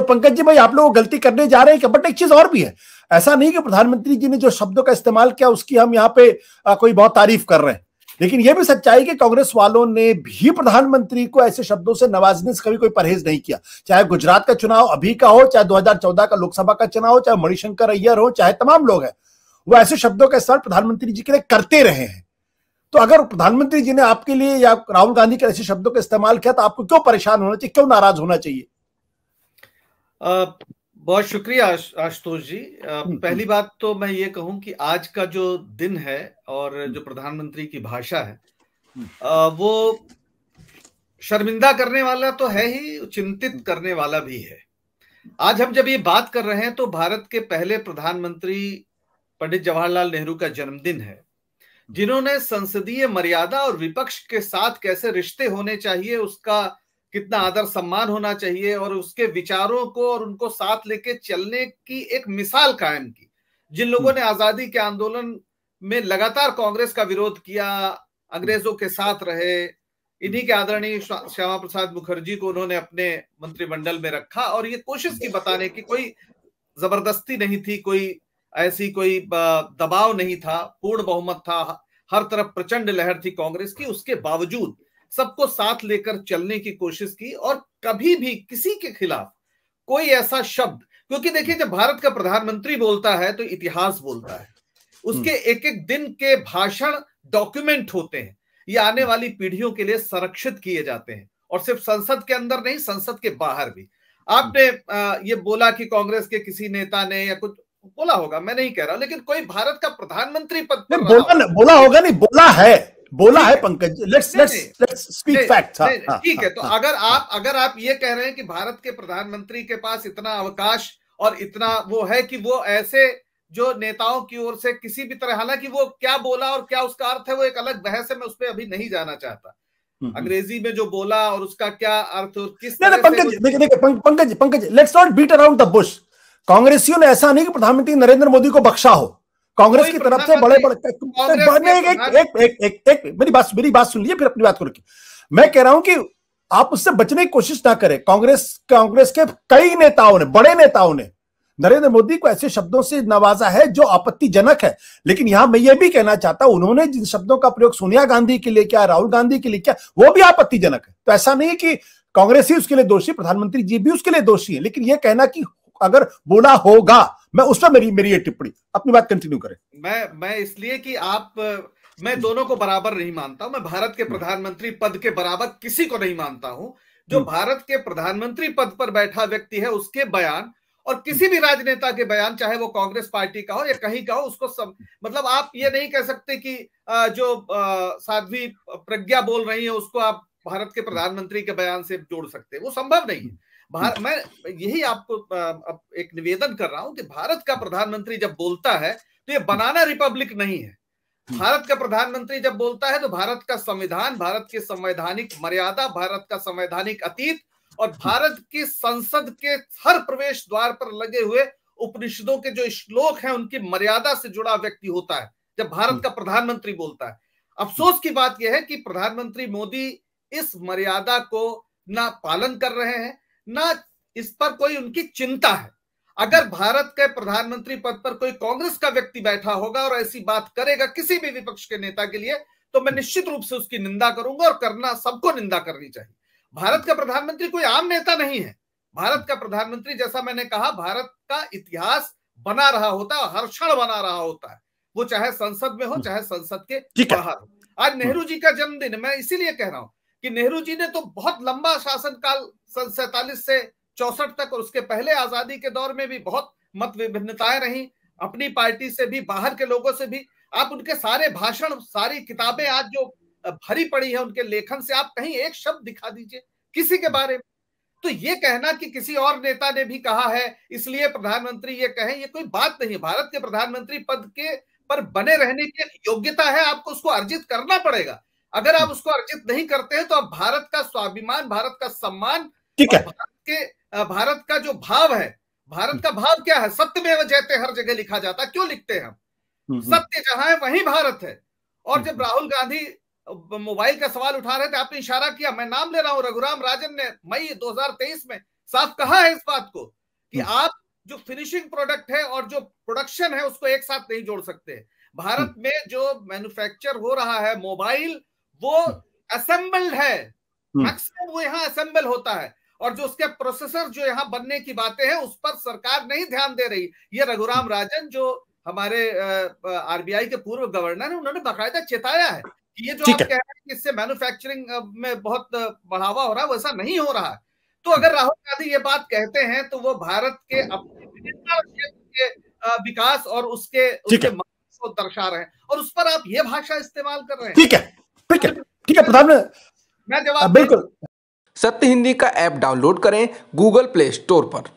तो पंकज जी भाई आप लोग गलती करने जा रहे हैं क्या बट एक चीज और भी है ऐसा नहीं कि प्रधानमंत्री जी ने जो शब्दों का इस्तेमाल किया उसकी हम यहाँ पे कोई बहुत तारीफ कर रहे हैं लेकिन यह भी सच्चाई कि कांग्रेस वालों ने भी प्रधानमंत्री को ऐसे शब्दों से नवाजने से कभी कोई परहेज नहीं किया चाहे गुजरात का चुनाव अभी का हो चाहे 2014 का लोकसभा का चुनाव हो चाहे मणिशंकर अय्यर हो चाहे तमाम लोग हैं वो ऐसे शब्दों का इस्तेमाल प्रधानमंत्री जी के लिए करते रहे हैं तो अगर प्रधानमंत्री जी ने आपके लिए या राहुल गांधी के ऐसे शब्दों का इस्तेमाल किया तो आपको क्यों परेशान होना चाहिए क्यों नाराज होना चाहिए बहुत शुक्रिया आशुतोष जी हम्म, हम्म। पहली बात तो मैं ये कहूं कि आज का जो दिन है और हम्म। जो प्रधानमंत्री की भाषा है वो शर्मिंदा करने वाला तो है ही चिंतित करने वाला भी है आज हम जब ये बात कर रहे हैं तो भारत के पहले प्रधानमंत्री पंडित जवाहरलाल नेहरू का जन्मदिन है जिन्होंने संसदीय मर्यादा और विपक्ष के साथ कैसे रिश्ते होने चाहिए उसका कितना आदर सम्मान होना चाहिए और उसके विचारों को और उनको साथ लेके चलने की एक मिसाल कायम की जिन लोगों हम्म। ने आजादी के आंदोलन में लगातार कांग्रेस का विरोध किया अंग्रेजों के साथ रहे इन्हीं के आदरणीय श्यामा प्रसाद मुखर्जी को उन्होंने अपने मंत्रिमंडल में रखा और ये कोशिश की बताने की कोई जबरदस्ती नहीं थी कोई ऐसी कोई दबाव नहीं था पूर्ण बहुमत था हर तरफ प्रचंड लहर थी कांग्रेस की उसके बावजूद सबको साथ लेकर चलने की कोशिश की और कभी भी किसी के खिलाफ कोई ऐसा शब्द क्योंकि देखिए जब भारत का प्रधानमंत्री बोलता है तो इतिहास बोलता है हम्म। उसके एक एक दिन के भाषण डॉक्यूमेंट होते हैं ये आने हम्म। वाली पीढ़ियों के लिए संरक्षित किए जाते हैं और सिर्फ संसद के अंदर नहीं संसद के बाहर भी आपने हम्म। ये बोला कि कांग्रेस के किसी नेता ने या कुछ बोला होगा मैं नहीं कह रहा लेकिन कोई भारत का प्रधानमंत्री पद बोला बोला होगा नहीं बोला है बोला है Pankaj let's let's let's speak fact था ठीक है हाँ, तो हाँ। अगर आप अगर आप ये कह रहे हैं कि भारत के प्रधानमंत्री के पास इतना अवकाश और इतना वो है कि वो ऐसे जो नेताओं की ओर से किसी भी तरह हालांकि वो क्या बोला और क्या उसका अर्थ है वो एक अलग बहस है मैं उस पर अभी नहीं जाना चाहता हम्म, हम्म। अंग्रेजी में जो बोला और उसका क्या अर्थ और किस पंकज देखिए देखिए Pankaj Pankaj let's not beat around the bush कांग्रेसियों ने ऐसा नहीं कि प्रधानमंत्री नरेंद्र मोदी को बख्शा हो कांग्रेस की तरफ से बड़े बड़े बने एक एक एक एक एक मेरी बात मेरी बात सुन लिए फिर अपनी बात को रखिए मैं कह रहा हूं कि आप उससे बचने की कोशिश ना करें कांग्रेस कांग्रेस के कई नेताओं ने बड़े नेताओं ने नरेंद्र मोदी को ऐसे शब्दों से नवाजा है जो आपत्तिजनक है लेकिन यहां मैं ये भी कहना चाहता हूं उन्होंने जिन शब्दों का प्रयोग सोनिया गांधी के लिए किया राहुल गांधी के लिए किया वो भी आपत्तिजनक है तो ऐसा नहीं कि कांग्रेस ही उसके लिए दोषी प्रधानमंत्री जी भी उसके लिए दोषी है लेकिन यह कहना कि अगर बोला होगा मैं उस पर मेरी मेरी ये टिप्पणी अपनी बात कंटिन्यू करें मैं मैं इसलिए कि आप मैं दोनों को बराबर नहीं मानता हूं मैं भारत के हम्म। प्रधानमंत्री पद के बराबर किसी को नहीं मानता हूं जो हम्म। भारत के प्रधानमंत्री पद पर बैठा व्यक्ति है उसके बयान और किसी हम्म। भी राजनेता के बयान चाहे वो कांग्रेस पार्टी का हो या कहीं का हो उसको सब मतलब आप ये नहीं कह सकते कि जो साध्वी प्रज्ञा बोल रही है उसको आप भारत के प्रधानमंत्री के बयान से जोड़ सकते वो संभव नहीं है भारत मैं यही आपको अब एक निवेदन कर रहा हूं कि भारत का प्रधानमंत्री जब बोलता है तो ये बनाना रिपब्लिक नहीं है हम्म। भारत का प्रधानमंत्री जब बोलता है तो भारत का संविधान भारत की संवैधानिक मर्यादा भारत का संवैधानिक अतीत और हम्म। भारत की संसद के हर प्रवेश द्वार पर लगे हुए उपनिषदों के जो श्लोक हैं उनकी मर्यादा से जुड़ा व्यक्ति होता है जब भारत हम्म। का प्रधानमंत्री बोलता है अफसोस की बात यह है कि प्रधानमंत्री मोदी इस मर्यादा को ना पालन कर रहे हैं ना इस पर कोई उनकी चिंता है अगर भारत के प्रधानमंत्री पद पर कोई कांग्रेस का व्यक्ति बैठा होगा और ऐसी बात करेगा किसी भी विपक्ष के नेता के लिए तो मैं निश्चित रूप से उसकी निंदा करूंगा और करना सबको निंदा करनी चाहिए भारत का प्रधानमंत्री कोई आम नेता नहीं है भारत का प्रधानमंत्री जैसा मैंने कहा भारत का इतिहास बना रहा होता है हर क्षण बना रहा होता है वो चाहे संसद में हो हम्म। चाहे संसद के बाहर हो आज नेहरू हम्म। जी का जन्मदिन मैं इसीलिए कह रहा हूं कि नेहरू जी ने तो बहुत लंबा शासनकाल सन सैतालीस से चौसठ तक और उसके पहले आजादी के दौर में भी बहुत मत विभिन्नताएं रही अपनी पार्टी से भी बाहर के लोगों से भी आप उनके सारे भाषण सारी किताबें आज जो भरी पड़ी है उनके लेखन से आप कहीं एक शब्द दिखा दीजिए किसी के बारे में तो ये कहना कि किसी और नेता ने भी कहा है इसलिए प्रधानमंत्री ये कहें ये कोई बात नहीं भारत के प्रधानमंत्री पद के पर बने रहने की योग्यता है आपको उसको अर्जित करना पड़ेगा अगर आप हम्म। उसको अर्जित नहीं करते हैं तो आप भारत का स्वाभिमान भारत का सम्मान ठीक है भारत के भारत का जो भाव है भारत का भाव क्या है सत्य में जयते हर जगह लिखा जाता है क्यों लिखते हैं हम हम्म, हम्म। सत्य जहां है वही भारत है और जब राहुल गांधी मोबाइल का सवाल उठा रहे थे आपने इशारा किया मैं नाम ले रहा हूं रघुराम राजन ने मई 2023 में साफ कहा है इस बात को कि आप जो फिनिशिंग प्रोडक्ट है और जो प्रोडक्शन है उसको एक साथ नहीं जोड़ सकते भारत में जो मैन्युफैक्चर हो रहा है मोबाइल वो असेंबल्ड है अक्सर हम्म। वो यहाँ असेंबल होता है और जो उसके प्रोसेसर जो यहाँ बनने की बातें हैं उस पर सरकार नहीं ध्यान दे रही ये रघुराम हम्म। राजन जो हमारे आरबीआई के पूर्व गवर्नर है उन्होंने बाकायदा चेताया है कि ये जो आप कह रहे हैं कि इससे मैन्युफैक्चरिंग में बहुत बढ़ावा हो रहा है वैसा नहीं हो रहा है तो हम्म। अगर राहुल गांधी ये बात कहते हैं तो वो भारत के अपने के विकास और उसके उसके को दर्शा रहे हैं और उस पर आप ये भाषा इस्तेमाल कर रहे हैं ठीक है ठीक है ठीक है प्रताप ने बिल्कुल सत्य हिंदी का ऐप डाउनलोड करें गूगल प्ले स्टोर पर